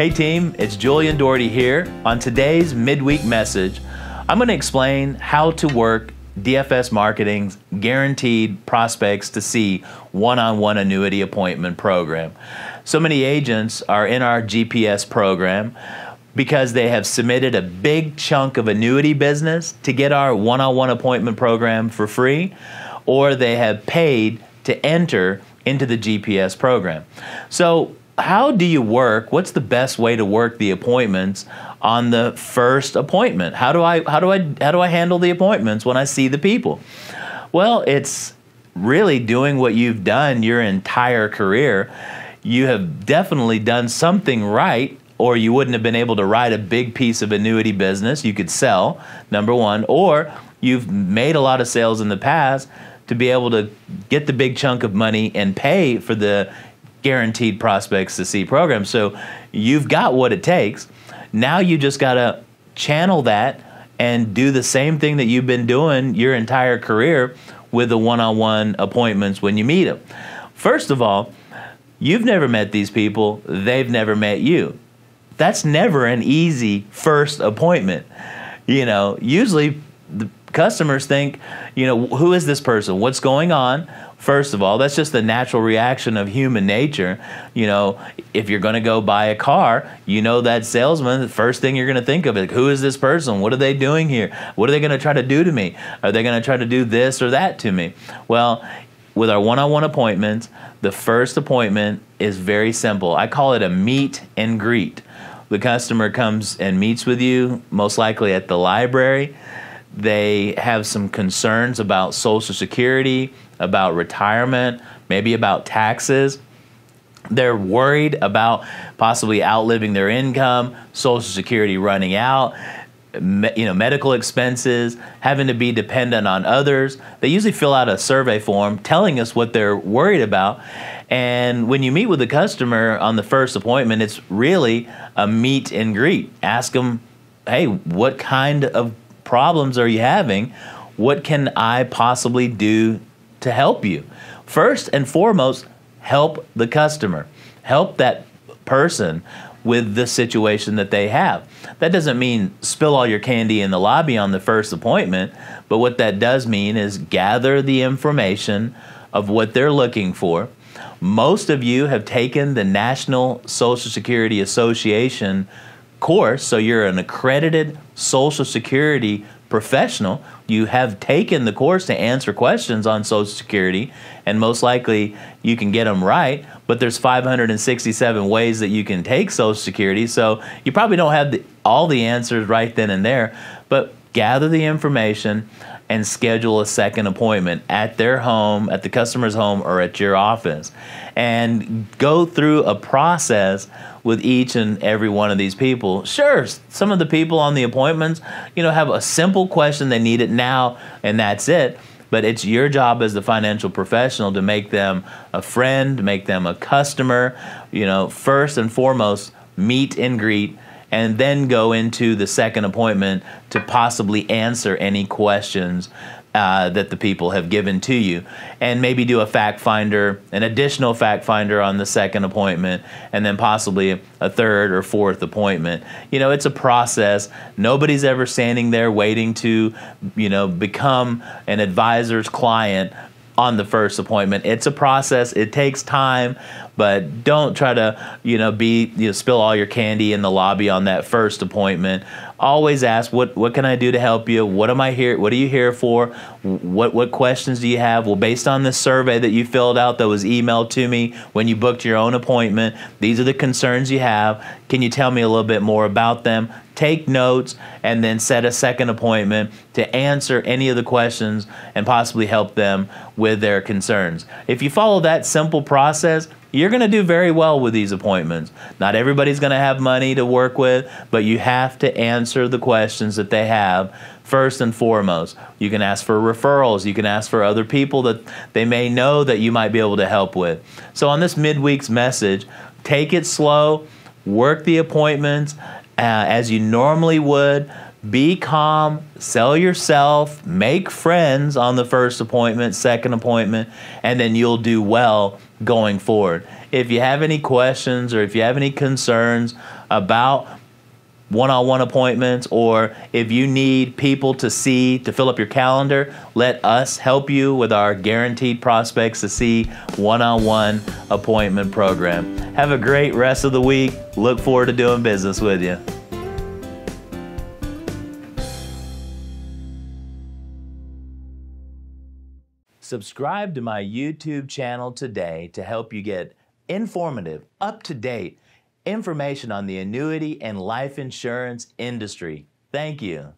Hey team, it's Julian Doherty here. On today's midweek message, I'm going to explain how to work DFS Marketing's guaranteed prospects to see one on one annuity appointment program. So many agents are in our GPS program because they have submitted a big chunk of annuity business to get our one on one appointment program for free, or they have paid to enter into the GPS program. So how do you work? What's the best way to work the appointments on the first appointment? How do I how do I how do I handle the appointments when I see the people? Well, it's really doing what you've done your entire career. You have definitely done something right or you wouldn't have been able to write a big piece of annuity business you could sell, number 1, or you've made a lot of sales in the past to be able to get the big chunk of money and pay for the guaranteed prospects to see programs. So you've got what it takes. Now you just got to channel that and do the same thing that you've been doing your entire career with the one on one appointments when you meet them. First of all, you've never met these people, they've never met you. That's never an easy first appointment. You know, usually the customers think, you know, who is this person? What's going on? First of all, that's just the natural reaction of human nature. You know, if you're going to go buy a car, you know that salesman, the first thing you're going to think of is who is this person? What are they doing here? What are they going to try to do to me? Are they going to try to do this or that to me? Well, with our one on one appointments, the first appointment is very simple. I call it a meet and greet. The customer comes and meets with you, most likely at the library they have some concerns about Social Security, about retirement, maybe about taxes. They're worried about possibly outliving their income, Social Security running out, me, you know, medical expenses, having to be dependent on others. They usually fill out a survey form telling us what they're worried about. And when you meet with a customer on the first appointment, it's really a meet and greet. Ask them, hey, what kind of problems are you having? What can I possibly do to help you? First and foremost, help the customer, help that person with the situation that they have. That doesn't mean spill all your candy in the lobby on the first appointment, but what that does mean is gather the information of what they're looking for. Most of you have taken the National Social Security Association course, so you're an accredited Social Security professional. You have taken the course to answer questions on Social Security, and most likely you can get them right. But there's 567 ways that you can take Social Security, so you probably don't have the, all the answers right then and there. But gather the information, and schedule a second appointment at their home, at the customer's home, or at your office. And go through a process with each and every one of these people. Sure, some of the people on the appointments, you know, have a simple question, they need it now, and that's it. But it's your job as the financial professional to make them a friend, make them a customer. You know, first and foremost, meet and greet and then go into the second appointment to possibly answer any questions uh, that the people have given to you. And maybe do a fact finder, an additional fact finder on the second appointment, and then possibly a third or fourth appointment. You know, it's a process. Nobody's ever standing there waiting to, you know, become an advisor's client on the first appointment. It's a process. It takes time, but don't try to, you know, be you know, spill all your candy in the lobby on that first appointment always ask what what can I do to help you? What am I here? What are you here for? What what questions do you have? Well, based on this survey that you filled out that was emailed to me when you booked your own appointment, these are the concerns you have. Can you tell me a little bit more about them? Take notes and then set a second appointment to answer any of the questions and possibly help them with their concerns. If you follow that simple process, you're going to do very well with these appointments. Not everybody's going to have money to work with, but you have to answer the questions that they have first and foremost. You can ask for referrals, you can ask for other people that they may know that you might be able to help with. So, on this midweek's message, take it slow, work the appointments uh, as you normally would. Be calm, sell yourself, make friends on the first appointment, second appointment, and then you'll do well going forward. If you have any questions or if you have any concerns about one on one appointments or if you need people to see to fill up your calendar, let us help you with our guaranteed prospects to see one on one appointment program. Have a great rest of the week. Look forward to doing business with you. Subscribe to my YouTube channel today to help you get informative, up to date information on the annuity and life insurance industry. Thank you.